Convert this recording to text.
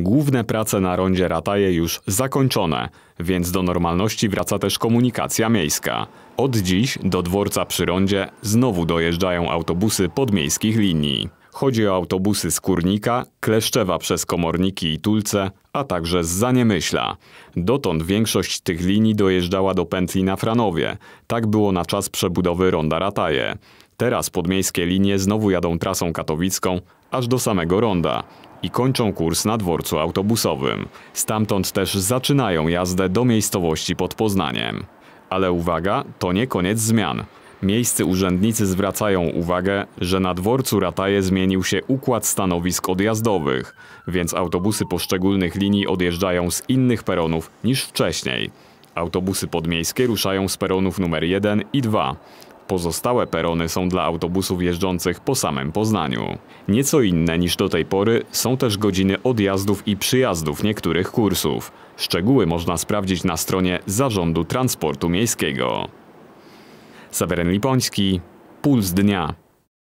Główne prace na rondzie Rataje już zakończone, więc do normalności wraca też komunikacja miejska. Od dziś do dworca przy rondzie znowu dojeżdżają autobusy podmiejskich linii. Chodzi o autobusy z Kurnika, Kleszczewa przez Komorniki i Tulce, a także z Zaniemyśla. Dotąd większość tych linii dojeżdżała do pętli na Franowie. Tak było na czas przebudowy Ronda Rataje. Teraz podmiejskie linie znowu jadą trasą katowicką aż do samego ronda i kończą kurs na dworcu autobusowym. Stamtąd też zaczynają jazdę do miejscowości pod Poznaniem. Ale uwaga, to nie koniec zmian. Miejscy urzędnicy zwracają uwagę, że na dworcu Rataje zmienił się układ stanowisk odjazdowych, więc autobusy poszczególnych linii odjeżdżają z innych peronów niż wcześniej. Autobusy podmiejskie ruszają z peronów numer 1 i 2. Pozostałe perony są dla autobusów jeżdżących po samym Poznaniu. Nieco inne niż do tej pory są też godziny odjazdów i przyjazdów niektórych kursów. Szczegóły można sprawdzić na stronie Zarządu Transportu Miejskiego. Saweren Lipoński, Puls Dnia.